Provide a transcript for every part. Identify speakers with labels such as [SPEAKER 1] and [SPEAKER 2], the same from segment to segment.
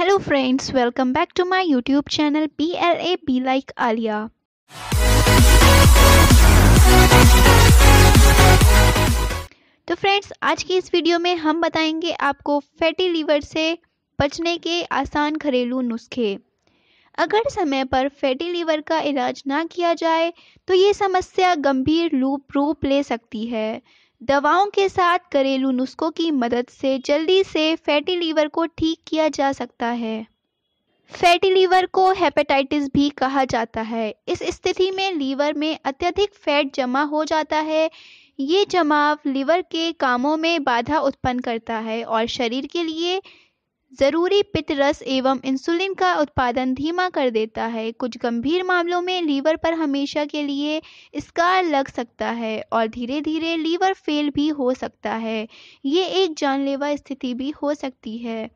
[SPEAKER 1] hello friends welcome back to my YouTube channel P L A B like Alia तो friends आज की इस video में हम बताएंगे आपको फैटी लीवर से बचने के आसान घरेलू नुस्खे अगर समय पर फैटी लीवर का इलाज ना किया जाए तो ये समस्या गंभीर रूप रूप ले सकती है दवाओं के साथ घरेलू नुस्खों की मदद से जल्दी से फैटी लीवर को ठीक किया जा सकता है फैटी लीवर को हेपेटाइटिस भी कहा जाता है इस स्थिति में लीवर में अत्यधिक फैट जमा हो जाता है ये जमाव लीवर के कामों में बाधा उत्पन्न करता है और शरीर के लिए जरूरी पित्तरस एवं इंसुलिन का उत्पादन धीमा कर देता है कुछ गंभीर मामलों में लीवर पर हमेशा के लिए स्कार लग सकता है और धीरे धीरे लीवर फेल भी हो सकता है ये एक जानलेवा स्थिति भी हो सकती है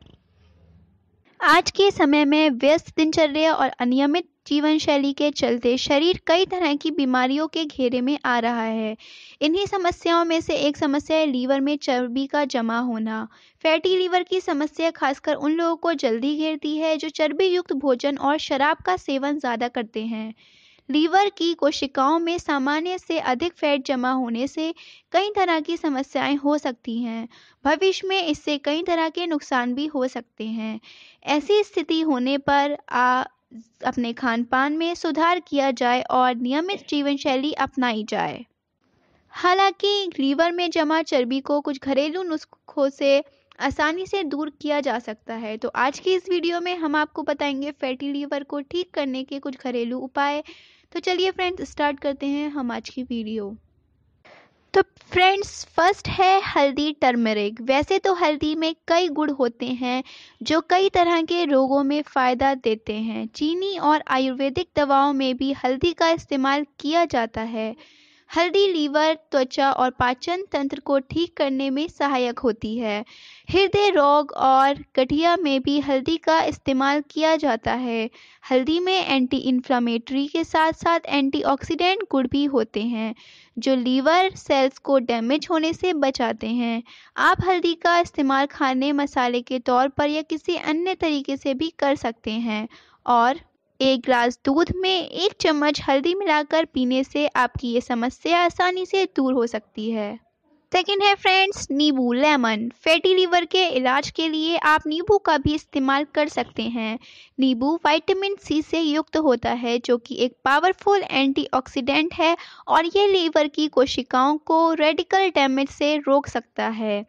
[SPEAKER 1] आज के समय में व्यस्त दिनचर्या और अनियमित जीवन शैली के चलते शरीर कई तरह की बीमारियों के घेरे में आ रहा है इन्हीं समस्याओं में से एक समस्या है लीवर में चर्बी का जमा होना फैटी लीवर की समस्या खासकर उन लोगों को जल्दी घेरती है जो चर्बी युक्त भोजन और शराब का सेवन ज़्यादा करते हैं लीवर की कोशिकाओं में सामान्य से अधिक फैट जमा होने से कई तरह की समस्याएं हो सकती हैं भविष्य में इससे कई तरह के नुकसान भी हो सकते हैं ऐसी स्थिति होने पर आ अपने खान पान में सुधार किया जाए और नियमित जीवन शैली अपनाई जाए हालांकि लीवर में जमा चर्बी को कुछ घरेलू नुस्खों से आसानी से दूर किया जा सकता है तो आज की इस वीडियो में हम आपको बताएंगे फैटी लीवर को ठीक करने के कुछ घरेलू उपाय तो चलिए फ्रेंड्स स्टार्ट करते हैं हम आज की वीडियो तो फ्रेंड्स फर्स्ट है हल्दी टर्मरिक वैसे तो हल्दी में कई गुण होते हैं जो कई तरह के रोगों में फ़ायदा देते हैं चीनी और आयुर्वेदिक दवाओं में भी हल्दी का इस्तेमाल किया जाता है हल्दी लीवर त्वचा और पाचन तंत्र को ठीक करने में सहायक होती है हृदय रोग और गठिया में भी हल्दी का इस्तेमाल किया जाता है हल्दी में एंटी इन्फ्लामेटरी के साथ साथ एंटीऑक्सीडेंट गुड़ भी होते हैं जो लीवर सेल्स को डैमेज होने से बचाते हैं आप हल्दी का इस्तेमाल खाने मसाले के तौर पर या किसी अन्य तरीके से भी कर सकते हैं और एक ग्लास दूध में एक चम्मच हल्दी मिलाकर पीने से आपकी ये समस्या आसानी से दूर हो सकती है सेकेंड है फ्रेंड्स नींबू लेमन फैटी लीवर के इलाज के लिए आप नींबू का भी इस्तेमाल कर सकते हैं नींबू विटामिन सी से युक्त होता है जो कि एक पावरफुल एंटीऑक्सीडेंट है और यह लीवर की कोशिकाओं को रेडिकल डैमेज से रोक सकता है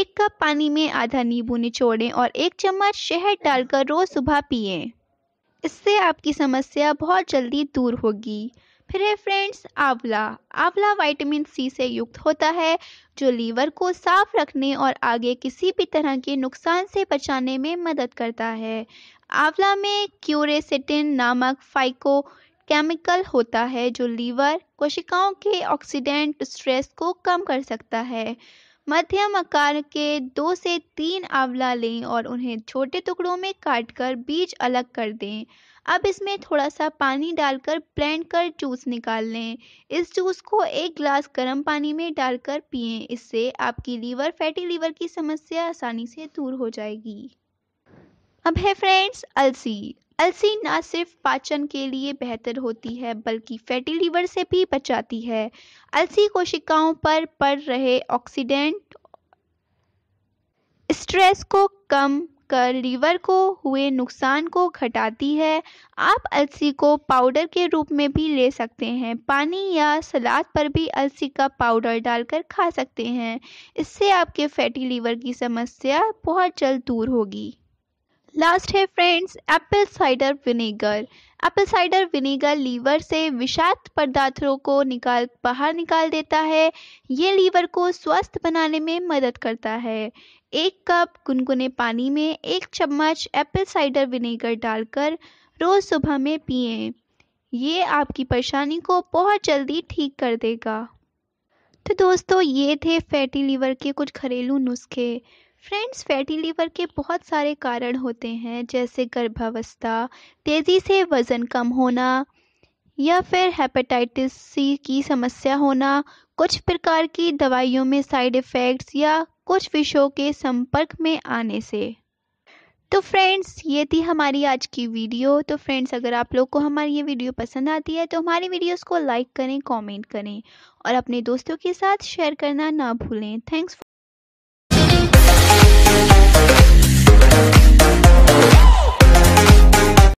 [SPEAKER 1] एक कप पानी में आधा नींबू निचोड़ें और एक चम्मच शहद डालकर रोज़ सुबह पिएं इससे आपकी समस्या बहुत जल्दी दूर होगी फिर है फ्रेंड्स आंवला आंवला विटामिन सी से युक्त होता है जो लीवर को साफ रखने और आगे किसी भी तरह के नुकसान से बचाने में मदद करता है आंवला में क्यूरेसिटिन नामक फाइको केमिकल होता है जो लीवर कोशिकाओं के ऑक्सीडेंट स्ट्रेस को कम कर सकता है मध्यम आकार के दो से तीन आंवला लें और उन्हें छोटे टुकड़ों में काटकर बीज अलग कर दें अब इसमें थोड़ा सा पानी डालकर ब्लेंड कर जूस निकाल लें इस जूस को एक गिलास गर्म पानी में डालकर पिएं इससे आपकी लीवर फैटी लीवर की समस्या आसानी से दूर हो जाएगी अब है फ्रेंड्स अलसी अलसी ना सिर्फ पाचन के लिए बेहतर होती है बल्कि फैटी लीवर से भी बचाती है अलसी कोशिकाओं पर पड़ रहे ऑक्सीडेंट स्ट्रेस को कम कर लीवर को हुए नुकसान को घटाती है आप अलसी को पाउडर के रूप में भी ले सकते हैं पानी या सलाद पर भी अलसी का पाउडर डालकर खा सकते हैं इससे आपके फैटी लीवर की समस्या बहुत जल्द दूर होगी लास्ट है friends apple cider vinegar apple cider vinegar liver से विषाक्त पदार्थों को निकाल बाहर निकाल देता है ये लीवर को स्वस्थ बनाने में मदद करता है एक कप गुनगुने पानी में एक चम्मच एप्पल साइडर विनेगर डालकर रोज़ सुबह में पिए ये आपकी परेशानी को बहुत जल्दी ठीक कर देगा तो दोस्तों ये थे फैटी लीवर के कुछ घरेलू नुस्खे फ्रेंड्स फैटी लीवर के बहुत सारे कारण होते हैं जैसे गर्भावस्था तेज़ी से वज़न कम होना या फिर हेपेटाइटिस सी की समस्या होना कुछ प्रकार की दवाइयों में साइड इफ़ेक्ट्स या कुछ विषयों के संपर्क में आने से तो फ्रेंड्स ये थी हमारी आज की वीडियो तो फ्रेंड्स अगर आप लोग को हमारी ये वीडियो पसंद आती है तो हमारी वीडियोस को लाइक करें कमेंट करें और अपने दोस्तों के साथ शेयर करना ना भूलें थैंक्स